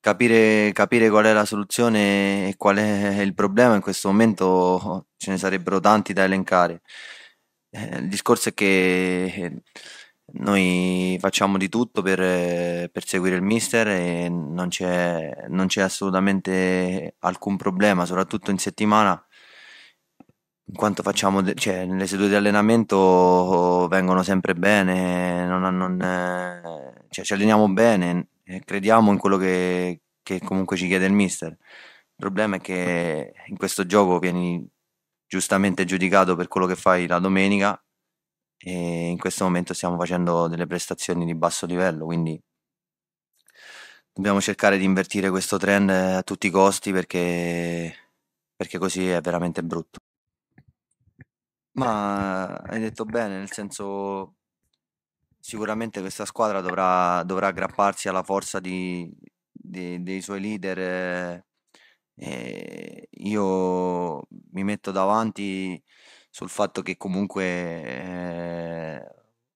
capire, capire qual è la soluzione e qual è il problema in questo momento ce ne sarebbero tanti da elencare. Eh, il discorso è che eh, noi facciamo di tutto per, per seguire il mister e non c'è, non c'è assolutamente alcun problema, soprattutto in settimana in quanto facciamo, cioè, le sedute di allenamento vengono sempre bene, non, non, eh, cioè, ci alleniamo bene, eh, crediamo in quello che, che, comunque ci chiede il mister. Il problema è che in questo gioco vieni giustamente giudicato per quello che fai la domenica e in questo momento stiamo facendo delle prestazioni di basso livello, quindi dobbiamo cercare di invertire questo trend a tutti i costi perché, perché così è veramente brutto. Ma hai detto bene, nel senso Sicuramente questa squadra dovrà, dovrà aggrapparsi alla forza di, di, dei suoi leader. eh, eh, io mi metto davanti sul fatto che comunque eh,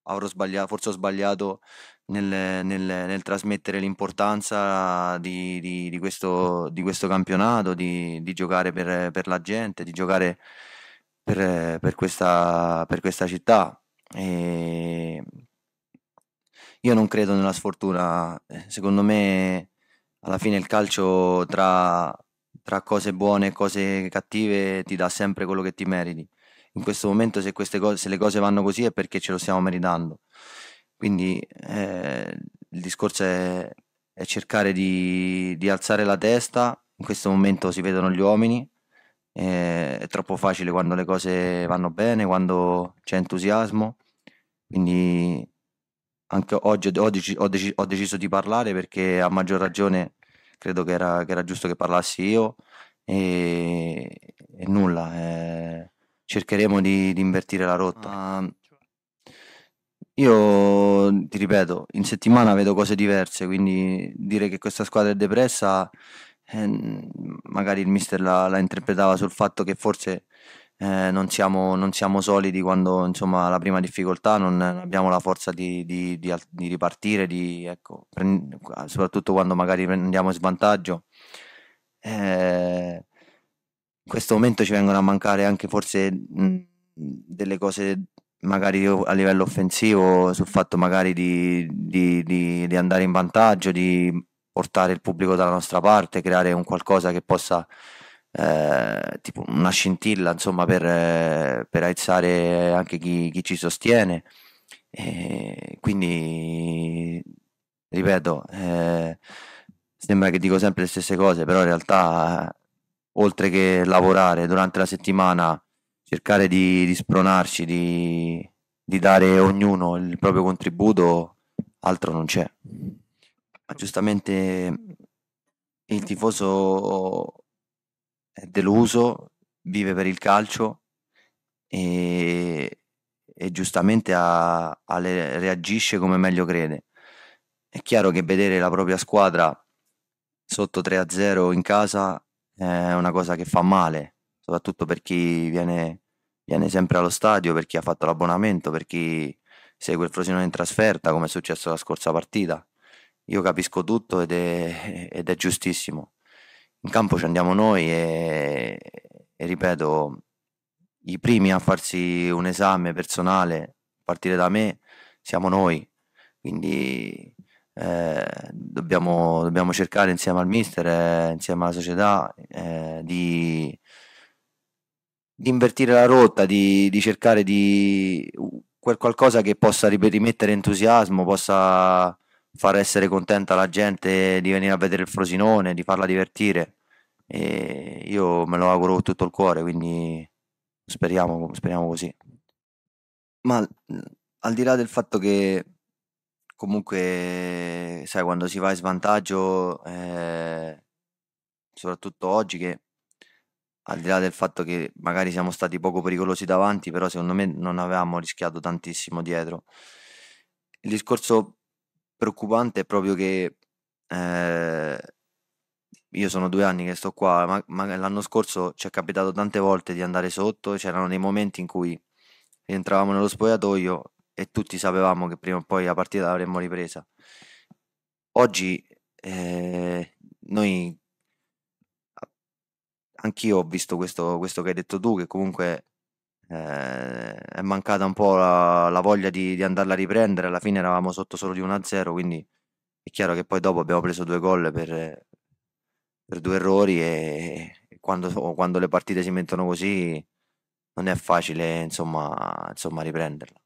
avrò sbagliato, forse ho sbagliato nel, nel- nel trasmettere l'importanza di, di- di questo, di questo campionato, di, di giocare per, per la gente, di giocare per, per questa, per questa città. E io non credo nella sfortuna, eh, secondo me alla fine il calcio tra, tra cose buone e cose cattive ti dà sempre quello che ti meriti. In questo momento se, cose, se le cose vanno così è perché ce lo stiamo meritando. Quindi eh, il discorso è, è cercare di, di, alzare la testa, in questo momento si vedono gli uomini, eh, è troppo facile quando le cose vanno bene, quando c'è entusiasmo, quindi anche oggi ho, dec- ho, dec- ho, deciso di parlare perché a maggior ragione credo che era, che era giusto che parlassi io e, e nulla, eh, cercheremo di, di, invertire la rotta. Ah. Ehm, cioè. Io ti ripeto, in settimana vedo cose diverse, quindi dire che questa squadra è depressa, eh, magari il mister la, la interpretava sul fatto che forse eh, non, siamo, non, siamo, solidi quando insomma la prima difficoltà non abbiamo la forza di, di, di, di ripartire ecco, prend- soprattutto quando magari prendiamo svantaggio eh, in questo momento ci vengono a mancare anche forse mh, delle cose magari a livello offensivo sul fatto magari di, di, di, di, andare in vantaggio, di portare il pubblico dalla nostra parte, creare un qualcosa che possa eh, tipo una scintilla insomma per, eh, per aizzare anche chi, chi ci sostiene e quindi ripeto eh, sembra che dico sempre le stesse cose però in realtà oltre che lavorare durante la settimana cercare di, di spronarci di, di dare ognuno il proprio contributo altro non c'è ma giustamente il tifoso è deluso, vive per il calcio e, e giustamente a, a le, reagisce come meglio crede. È chiaro che vedere la propria squadra sotto 3-0 in casa è una cosa che fa male, soprattutto per chi viene, viene sempre allo stadio, per chi ha fatto l'abbonamento, per chi segue il Frosinone in trasferta, come è successo la scorsa partita. Io capisco tutto ed è, ed è giustissimo in campo ci andiamo noi e, e ripeto, i primi a farsi un esame personale, a partire da me, siamo noi, quindi eh, dobbiamo, dobbiamo, cercare insieme al mister, eh, insieme alla società, eh, di, di, invertire la rotta, di, di cercare di qualcosa che possa rimettere entusiasmo, possa far essere contenta la gente di venire a vedere il Frosinone, di farla divertire e io me lo auguro con tutto il cuore, quindi speriamo, speriamo così. Ma mhmm, al di là del fatto che comunque, sai, quando si va in svantaggio, eh, soprattutto oggi che al di là del fatto che magari siamo stati poco pericolosi davanti, però secondo me non avevamo rischiato tantissimo dietro. Il discorso preoccupante è proprio che eh, io sono due anni che sto qua, ma, ma l'anno scorso ci è capitato tante volte di andare sotto, c'erano dei momenti in cui rientravamo nello spogliatoio e tutti sapevamo che prima o poi la partita l'avremmo ripresa. Oggi eh, noi, anch'io ho visto questo, questo, che hai detto tu, che comunque eh, è mancata un po' la, la voglia di, di, andarla a riprendere, alla fine eravamo sotto solo di 1-0, quindi è chiaro che poi dopo abbiamo preso due gol per, per due errori e, quando, quando, le partite si mettono così non è facile insomma, insomma riprenderla.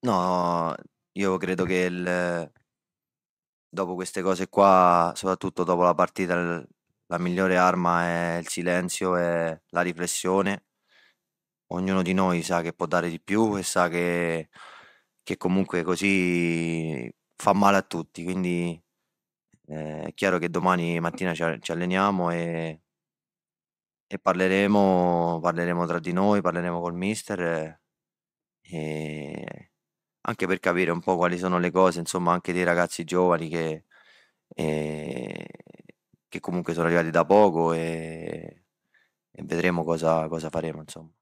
No, io credo che il, dopo queste cose qua, soprattutto dopo la partita, il, la migliore arma è il silenzio e la riflessione. Ognuno di noi sa che può dare di più e sa che, che comunque così fa male a tutti, quindi eh, è chiaro che domani mattina ci, ci alleniamo e, e parleremo, parleremo tra di noi, parleremo col mister eh, e anche per capire un po' quali sono le cose, insomma, anche dei ragazzi giovani che, eh, che comunque sono arrivati da poco e, e vedremo cosa, cosa faremo, insomma.